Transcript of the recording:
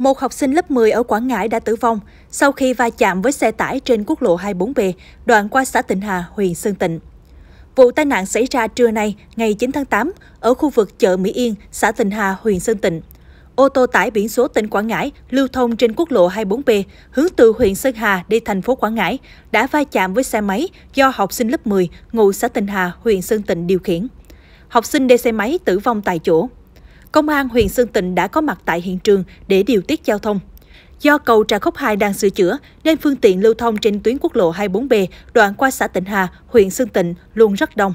một học sinh lớp 10 ở Quảng Ngãi đã tử vong sau khi va chạm với xe tải trên quốc lộ 24B, đoạn qua xã Tịnh Hà, huyện Sơn Tịnh. Vụ tai nạn xảy ra trưa nay, ngày 9 tháng 8, ở khu vực chợ Mỹ Yên, xã Tịnh Hà, huyện Sơn Tịnh. Ô tô tải biển số tỉnh Quảng Ngãi lưu thông trên quốc lộ 24B hướng từ huyện Sơn Hà đi thành phố Quảng Ngãi đã va chạm với xe máy do học sinh lớp 10 ngụ xã Tịnh Hà, huyện Sơn Tịnh điều khiển. Học sinh đi xe máy tử vong tại chỗ. Công an huyện Sơn Tịnh đã có mặt tại hiện trường để điều tiết giao thông. Do cầu Trà khúc 2 đang sửa chữa, nên phương tiện lưu thông trên tuyến quốc lộ 24B đoạn qua xã Tịnh Hà, huyện Sơn Tịnh luôn rất đông.